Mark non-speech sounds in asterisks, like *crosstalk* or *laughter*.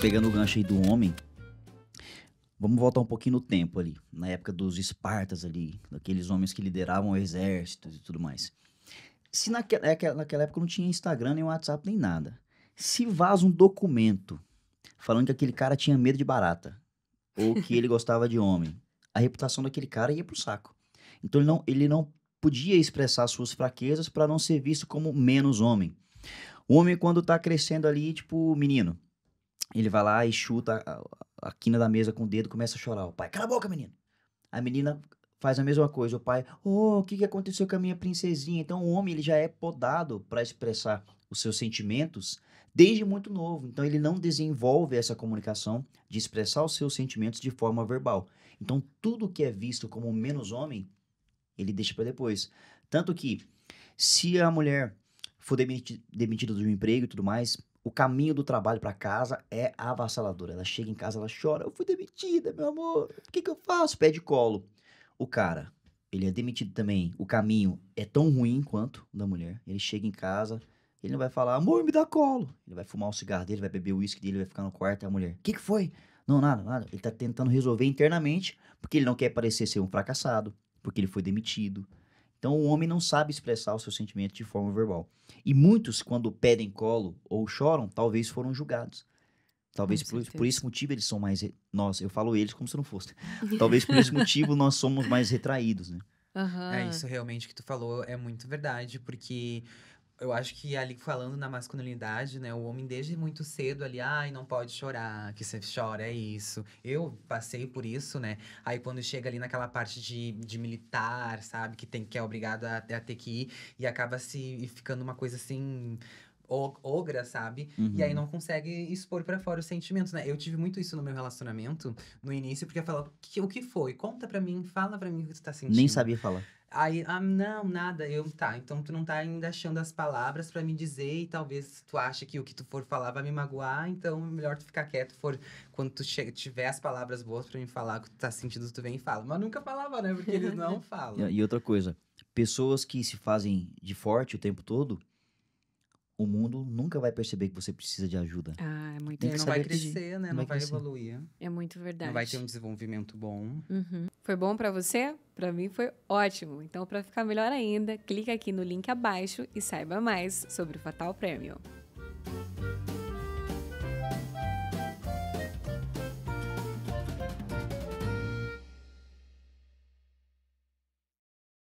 pegando o gancho aí do homem, vamos voltar um pouquinho no tempo ali, na época dos espartas ali, daqueles homens que lideravam exércitos e tudo mais. Se naquela, é naquela época não tinha Instagram, nem WhatsApp, nem nada. Se vaza um documento falando que aquele cara tinha medo de barata, ou que ele *laughs* gostava de homem, a reputação daquele cara ia pro saco. Então ele não, ele não podia expressar suas fraquezas para não ser visto como menos homem. O homem, quando tá crescendo ali, tipo, menino, ele vai lá e chuta a, a quina da mesa com o dedo começa a chorar. O pai, cala a boca, menino. A menina faz a mesma coisa. O pai, oh, o que, que aconteceu com a minha princesinha? Então o homem ele já é podado para expressar os seus sentimentos desde muito novo. Então ele não desenvolve essa comunicação de expressar os seus sentimentos de forma verbal. Então tudo que é visto como menos homem, ele deixa para depois. Tanto que se a mulher for demitida do emprego e tudo mais, o caminho do trabalho para casa é avassalador. Ela chega em casa, ela chora, eu fui demitida, meu amor, o que, que eu faço? Pede colo. O cara, ele é demitido também. O caminho é tão ruim quanto o da mulher. Ele chega em casa, ele não vai falar, amor, me dá colo. Ele vai fumar o cigarro dele, vai beber o uísque dele, vai ficar no quarto, a mulher, o que, que foi? Não, nada, nada. Ele tá tentando resolver internamente, porque ele não quer parecer ser um fracassado, porque ele foi demitido, então o homem não sabe expressar o seu sentimento de forma verbal. E muitos, quando pedem colo ou choram, talvez foram julgados. Talvez por, por, esse motivo eles são mais. Re... eu falo eles como se não fosse. *laughs* Talvez por esse motivo nós somos mais retraídos, né? Uhum. É, isso realmente que tu falou é muito verdade, porque eu acho que ali falando na masculinidade, né? O homem desde muito cedo ali, ai, não pode chorar, que você chora, é isso. Eu passei por isso, né? Aí quando chega ali naquela parte de, de militar, sabe? Que tem que é obrigado a, a ter que ir e acaba se ficando uma coisa assim, ogra, sabe? Uhum. E aí uhum. não consegue expor para fora os sentimentos, né? Eu tive muito isso no meu relacionamento no início, porque eu falava, o que foi? Conta para mim, fala para mim o que tu tá sentindo. Nem sabia falar. Aí, ah, não, nada, eu, tá, então tu não tá ainda achando as palavras para me dizer e talvez tu acha que o que tu for falar vai me magoar, então é melhor tu ficar quieto, for quando tu tiver as palavras boas para me falar o que tu tá sentindo, tu vem e fala. Mas nunca falava, né, porque eles não *laughs* falam. e outra coisa, pessoas que se fazem de forte o tempo todo, o mundo nunca vai perceber que você precisa de ajuda. Ah, é muito Tem Não vai crescer, né? Não, não vai, evoluir. É muito verdade. Não vai ter um desenvolvimento bom. Uhum. Foi bom para você? Para mim foi ótimo. Então, para ficar melhor ainda, clica aqui no link abaixo e saiba mais sobre o Fatal Premium.